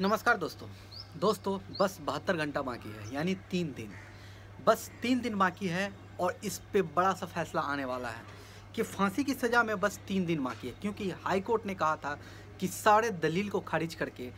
नमस्कार दोस्तों दोस्तों बस बहत्तर घंटा बाकी है यानी तीन दिन बस तीन दिन बाकी है और इस पे बड़ा सा फैसला आने वाला है कि फांसी की सज़ा में बस तीन दिन बाकी है क्योंकि हाईकोर्ट ने कहा था कि सारे दलील को खारिज करके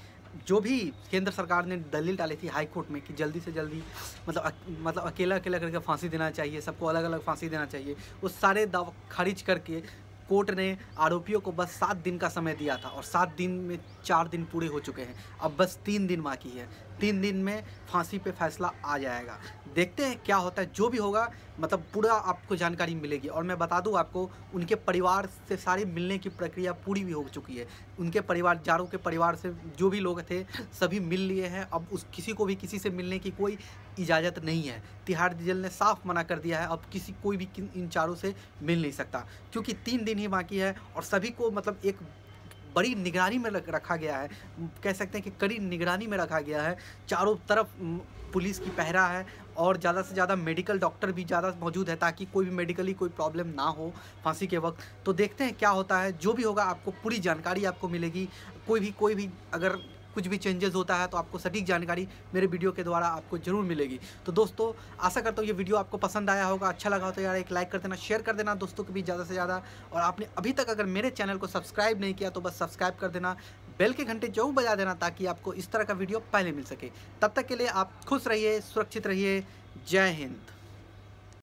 जो भी केंद्र सरकार ने दलील डाली थी हाई कोर्ट में कि जल्दी से जल्दी मतलब मतलब अकेला अकेला करके फांसी देना चाहिए सबको अलग अलग फांसी देना चाहिए उस सारे दावा खारिज करके कोर्ट ने आरोपियों को बस सात दिन का समय दिया था और सात दिन में चार दिन पूरे हो चुके हैं अब बस तीन दिन बाकी है तीन दिन में फांसी पे फैसला आ जाएगा देखते हैं क्या होता है जो भी होगा मतलब पूरा आपको जानकारी मिलेगी और मैं बता दूं आपको उनके परिवार से सारे मिलने की प्रक्रिया पूरी भी हो चुकी है उनके परिवार जारों के परिवार से जो भी लोग थे सभी मिल लिए हैं अब उस किसी को भी किसी से मिलने की कोई इजाज़त नहीं है तिहाड़ जेल ने साफ मना कर दिया है अब किसी कोई भी इन चारों से मिल नहीं सकता क्योंकि तीन दिन दिन ही बाकी है और सभी को मतलब एक बड़ी निगरानी में रखा गया है कह सकते हैं कि कड़ी निगरानी में रखा गया है चारों तरफ पुलिस की पहरा है और ज़्यादा से ज़्यादा मेडिकल डॉक्टर भी ज़्यादा मौजूद है ताकि कोई भी मेडिकली कोई प्रॉब्लम ना हो फांसी के वक्त तो देखते हैं क्या होता है जो भी होगा आपको पूरी जानकारी आपको मिलेगी कोई भी कोई भी अगर कुछ भी चेंजेस होता है तो आपको सटीक जानकारी मेरे वीडियो के द्वारा आपको जरूर मिलेगी तो दोस्तों आशा करता हूँ ये वीडियो आपको पसंद आया होगा अच्छा लगा हो तो यार एक लाइक कर देना शेयर कर देना दोस्तों के बीच ज़्यादा से ज़्यादा और आपने अभी तक अगर मेरे चैनल को सब्सक्राइब नहीं किया तो बस सब्सक्राइब कर देना बेल के घंटे जरूर बजा देना ताकि आपको इस तरह का वीडियो पहले मिल सके तब तक के लिए आप खुश रहिए सुरक्षित रहिए जय हिंद